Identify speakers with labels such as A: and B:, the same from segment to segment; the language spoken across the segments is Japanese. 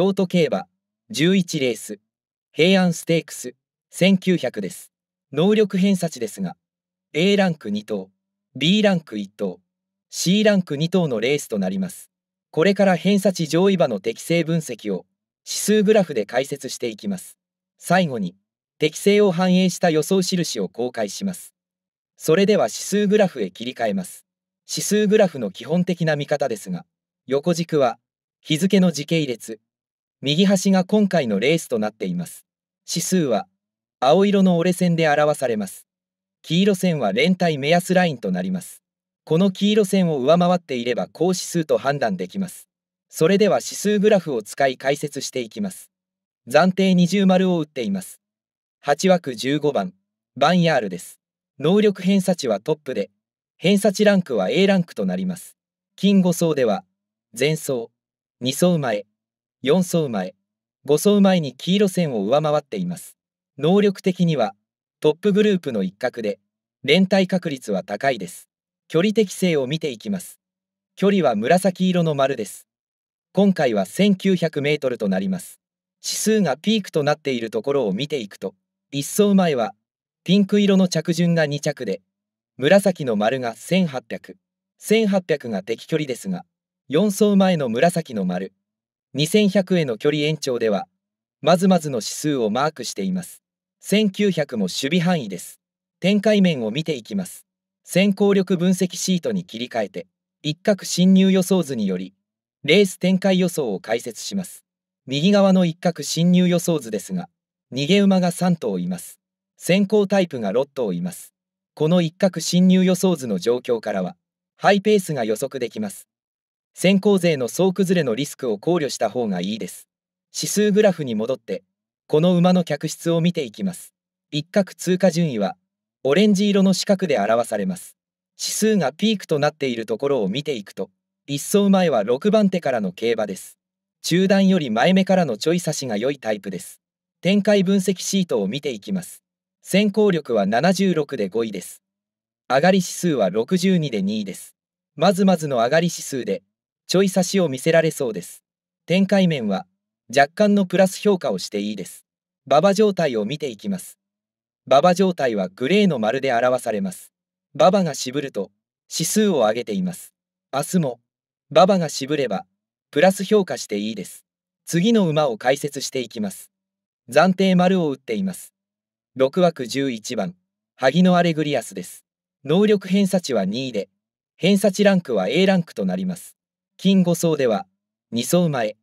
A: 京都競馬11レース平安ステークス1900です能力偏差値ですが A ランク2等 B ランク1等 C ランク2頭のレースとなりますこれから偏差値上位馬の適正分析を指数グラフで解説していきます最後に適正を反映した予想印を公開しますそれでは指数グラフへ切り替えます指数グラフの基本的な見方ですが横軸は日付の時系列右端が今回のレースとなっています。指数は青色の折れ線で表されます。黄色線は連帯目安ラインとなります。この黄色線を上回っていれば高指数と判断できます。それでは指数グラフを使い解説していきます。暫定二重丸を打っています。8枠15番、バンヤールです。能力偏差値はトップで、偏差値ランクは A ランクとなります。金5層では、前走、2層前、4走前、5走前に黄色線を上回っています。能力的にはトップグループの一角で、連帯確率は高いです。距離適性を見ていきます。距離は紫色の丸です。今回は1900メートルとなります。指数がピークとなっているところを見ていくと、1走前はピンク色の着順が2着で、紫の丸が1800、1800が適距離ですが、4走前の紫の丸、2100への距離延長では、まずまずの指数をマークしています。1900も守備範囲です。展開面を見ていきます。先行力分析シートに切り替えて、一角侵入予想図により、レース展開予想を解説します。右側の一角侵入予想図ですが、逃げ馬が3頭います。先行タイプが6頭います。この一角侵入予想図の状況からは、ハイペースが予測できます。先行勢の総崩れのリスクを考慮した方がいいです。指数グラフに戻って、この馬の客室を見ていきます。一角通過順位は、オレンジ色の四角で表されます。指数がピークとなっているところを見ていくと、一走前は6番手からの競馬です。中段より前目からのちょい差しが良いタイプです。展開分析シートを見ていきます。先行力は76で5位です。上がり指数は62で2位です。まずまずの上がり指数で、ちょい差しを見せられそうです。展開面は若干のプラス評価をしていいです。馬場状態を見ていきます。馬場状態はグレーの丸で表されます。馬場が渋ると指数を上げています。明日も馬場が渋ればプラス評価していいです。次の馬を解説していきます。暫定丸を打っています。6枠11番、萩野アレグリアスです。能力偏差値は2位で、偏差値ランクは A ランクとなります。金5層では2層前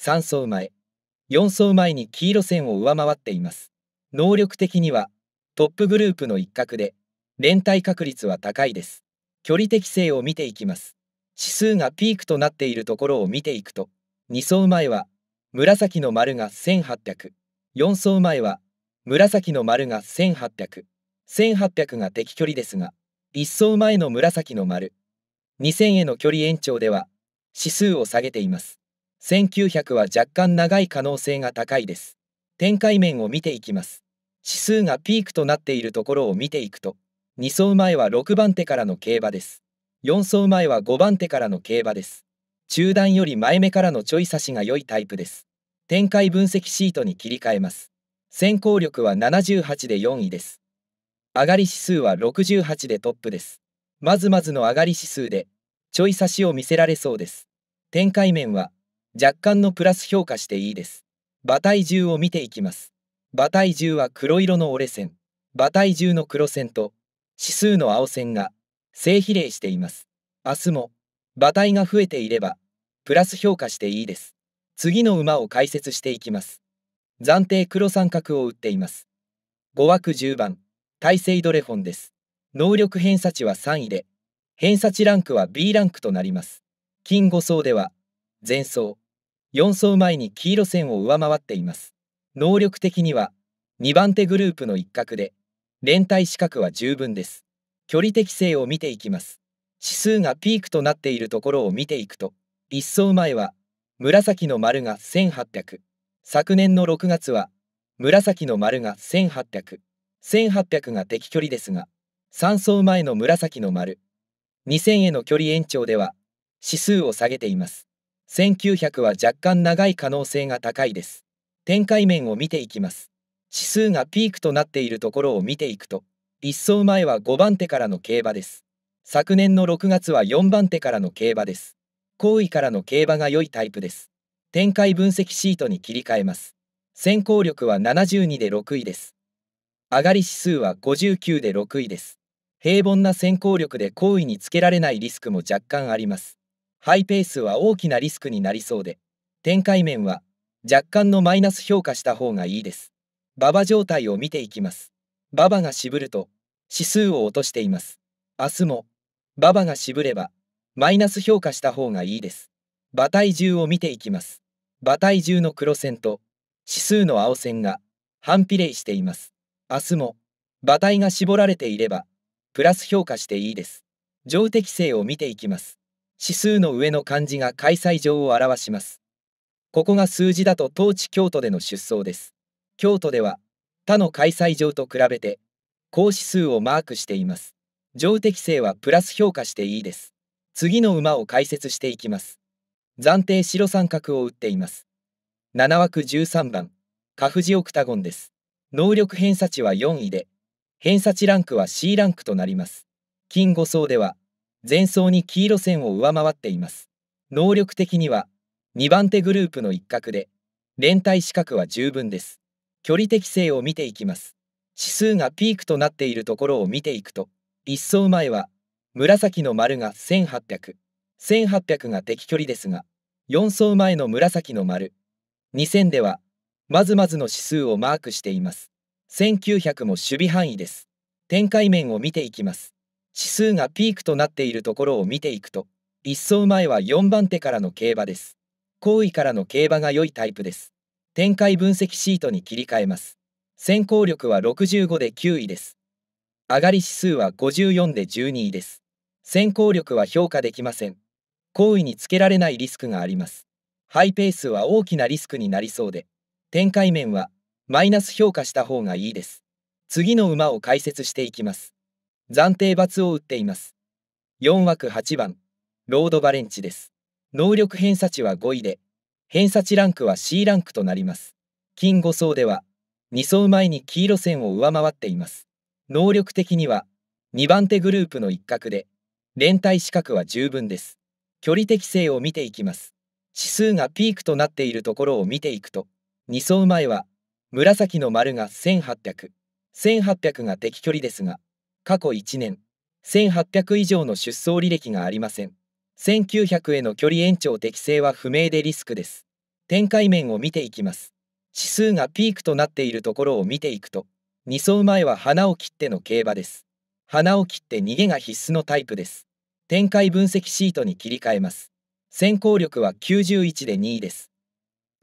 A: 3層前4層前に黄色線を上回っています能力的にはトップグループの一角で連帯確率は高いです距離適性を見ていきます指数がピークとなっているところを見ていくと2層前は紫の丸が1800 4層前は紫の丸が1800 1800が適距離ですが1層前の紫の丸2000への距離延長では指数を下げています。1900は若干長い可能性が高いです。展開面を見ていきます。指数がピークとなっているところを見ていくと、2走前は6番手からの競馬です。4走前は5番手からの競馬です。中段より前目からのちょい差しが良いタイプです。展開分析シートに切り替えます。先行力は78で4位です。上がり指数は68でトップです。まずまずの上がり指数でちょい差しを見せられそうです。展開面は若干のプラス評価していいです。馬体重を見ていきます。馬体重は黒色の折れ線、馬体重の黒線と指数の青線が正比例しています。明日も馬体が増えていればプラス評価していいです。次の馬を解説していきます。暫定黒三角を打っています。5枠10番、体勢ドレフォンです。能力偏差値は3位で、偏差値ランクは B ランクとなります。金5層では、前層4層前に黄色線を上回っています。能力的には、2番手グループの一角で、連帯資格は十分です。距離適性を見ていきます。指数がピークとなっているところを見ていくと、1層前は、紫の丸が1800。昨年の6月は、紫の丸が1800。1800が適距離ですが、3層前の紫の丸。2000への距離延長では指数を下げています。1900は若干長い可能性が高いです。展開面を見ていきます。指数がピークとなっているところを見ていくと、一層前は5番手からの競馬です。昨年の6月は4番手からの競馬です。後位からの競馬が良いタイプです。展開分析シートに切り替えます。先行力は72で6位です。上がり指数は59で6位です。平凡な先行力で好位につけられないリスクも若干あります。ハイペースは大きなリスクになりそうで、展開面は若干のマイナス評価した方がいいです。馬場状態を見ていきます。馬場が渋ると指数を落としています。明日も馬場が渋ればマイナス評価した方がいいです。馬体重を見ていきます。馬体重の黒線と指数の青線が反比例しています。明日も馬体が絞られていればプラス評価していいです。上適性を見ていきます。指数の上の漢字が開催場を表します。ここが数字だと当地京都での出走です。京都では他の開催場と比べて高指数をマークしています。上適性はプラス評価していいです。次の馬を解説していきます。暫定白三角を打っています。7枠13番、カフジオクタゴンです。能力偏差値は4位で、偏差値ランクは C ランクとなります。金5層では、前走に黄色線を上回っています。能力的には、2番手グループの一角で、連帯資格は十分です。距離適性を見ていきます。指数がピークとなっているところを見ていくと、1層前は、紫の丸が1800、1800が適距離ですが、4走前の紫の丸、2000では、まずまずの指数をマークしています。1900も守備範囲です。展開面を見ていきます。指数がピークとなっているところを見ていくと、一走前は4番手からの競馬です。後位からの競馬が良いタイプです。展開分析シートに切り替えます。先行力は65で9位です。上がり指数は54で12位です。先行力は評価できません。後位につけられないリスクがあります。ハイペースは大きなリスクになりそうで、展開面はマイナス評価した方がいいです。次の馬を解説していきます。暫定罰を打っています。4枠8番、ロードバレンチです。能力偏差値は5位で、偏差値ランクは C ランクとなります。金5層では、2層前に黄色線を上回っています。能力的には、2番手グループの一角で、連帯資格は十分です。距離適性を見ていきます。指数がピークとなっているところを見ていくと、2走前は紫の丸が1800。1800が敵距離ですが、過去1年、1800以上の出走履歴がありません。1900への距離延長適正は不明でリスクです。展開面を見ていきます。指数がピークとなっているところを見ていくと、2走前は花を切っての競馬です。花を切って逃げが必須のタイプです。展開分析シートに切り替えます。先行力は91で2位です。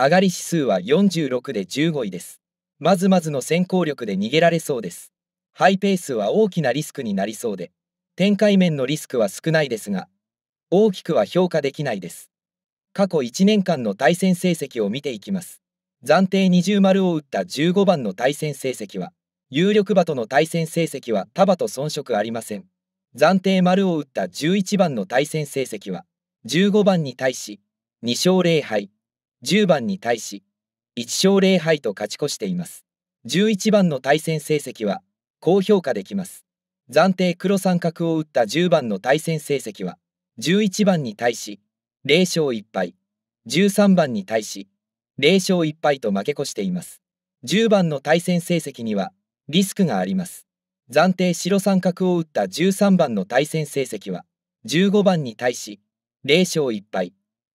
A: 上がり指数は46で15位です。まずまずの先行力で逃げられそうです。ハイペースは大きなリスクになりそうで、展開面のリスクは少ないですが、大きくは評価できないです。過去1年間の対戦成績を見ていきます。暫定20丸を打った15番の対戦成績は、有力馬との対戦成績は束と遜色ありません。暫定丸を打った11番の対戦成績は、15番に対し、2勝0敗。10番に対し1勝0敗と勝ち越しています11番の対戦成績は高評価できます暫定黒三角を打った10番の対戦成績は11番に対し0勝1敗13番に対し0勝1敗と負け越しています10番の対戦成績にはリスクがあります暫定白三角を打った13番の対戦成績は15番に対し0勝1敗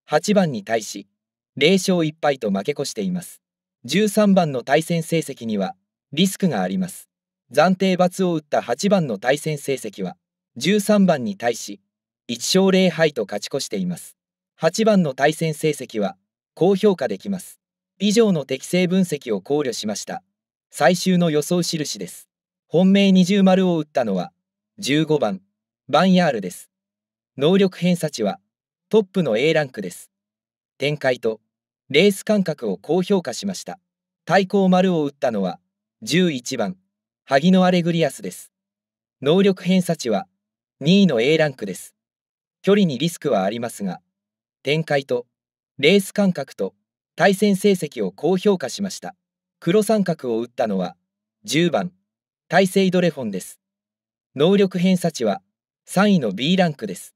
A: 8番に対し0勝1敗と負け越しています。13番の対戦成績にはリスクがあります。暫定罰を打った8番の対戦成績は13番に対し1勝0敗と勝ち越しています。8番の対戦成績は高評価できます。以上の適正分析を考慮しました。最終の予想印です。本命二重丸を打ったのは15番バンヤールです。能力偏差値はトップの A ランクです。展開とレース感覚を高評価しました対抗丸を打ったのは11番萩野アレグリアスです能力偏差値は2位の A ランクです距離にリスクはありますが展開とレース感覚と対戦成績を高評価しました黒三角を打ったのは10番大勢ドレフォンです能力偏差値は3位の B ランクです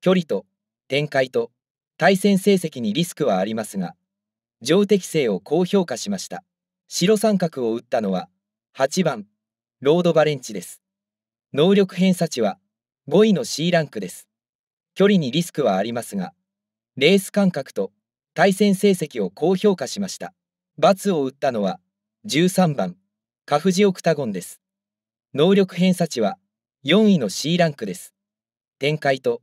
A: 距離と展開と対戦成績にリスクはありますが、上適性を高評価しました。白三角を打ったのは、8番、ロード・バレンチです。能力偏差値は5位の C ランクです。距離にリスクはありますが、レース感覚と対戦成績を高評価しました。×を打ったのは、13番、カフジオクタゴンです。能力偏差値は4位の C ランクです。展開と